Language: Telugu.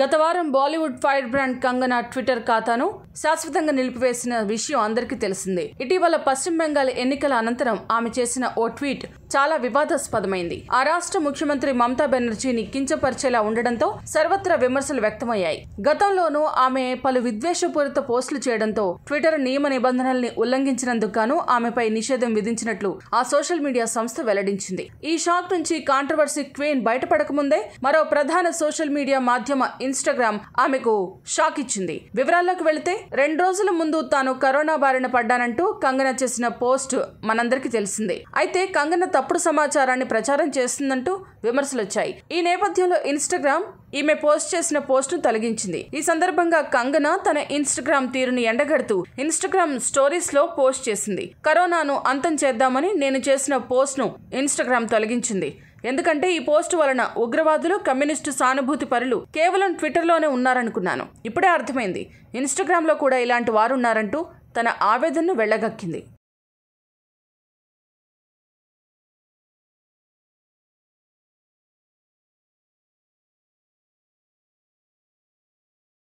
గత వారం Bollywood fire brand Kangana Twitter ఖాతాను శాశ్వతంగా నిలిపివేసిన విషయం అందరికీ తెలిసిందే ఇటీవల పశ్చిమ బెంగాల్ ఎన్నికల అనంతరం ఆమె చేసిన ఓ ట్వీట్ చాలా వివాదాస్పదమైంది ఆ రాష్ట్ర ముఖ్యమంత్రి మమతా బెనర్జీని కించపరిచేలా ఉండడంతో సర్వత్రా విమర్శలు వ్యక్తమయ్యాయి గతంలోనూ ఆమె పలు విద్వేషపూరిత పోస్టులు చేయడంతో ట్విట్టర్ నియమ నిబంధనల్ని ఉల్లంఘించినందుకు గాను ఆమెపై నిషేధం విధించినట్లు ఆ సోషల్ మీడియా సంస్థ వెల్లడించింది ఈ షాక్ నుంచి కాంట్రవర్సీ క్వీన్ బయటపడకముందే మరో ప్రధాన సోషల్ మీడియా మాధ్యమ ఇన్స్టాగ్రామ్ ఆమెకు షాక్ ఇచ్చింది వివరాల్లోకి వెళితే రెండు రోజుల ముందు తాను కరోనా బారిన పడ్డానంటూ కంగన చేసిన పోస్ట్ మనందరికీ తెలిసిందే అయితే కంగన తప్పుడు సమాచారాన్ని ప్రచారం చేస్తుందంటూ విమర్శలు వచ్చాయి ఈ నేపథ్యంలో ఇన్స్టాగ్రామ్ ఈమె పోస్ట్ చేసిన పోస్టును తొలగించింది ఈ సందర్భంగా కంగన తన ఇన్స్టాగ్రామ్ తీరుని ఎండగడుతూ ఇన్స్టాగ్రామ్ స్టోరీస్ లో పోస్ట్ చేసింది కరోనాను అంతం చేద్దామని నేను చేసిన ను ఇన్స్టాగ్రామ్ తొలగించింది ఎందుకంటే ఈ పోస్ట్ వలన ఉగ్రవాదులు కమ్యూనిస్టు సానుభూతి పరులు కేవలం ట్విట్టర్లోనే ఉన్నారనుకున్నాను ఇప్పుడే అర్థమైంది ఇన్స్టాగ్రామ్లో కూడా ఇలాంటి వారున్నారంటూ తన ఆవేదనను వెళ్ళగక్కింది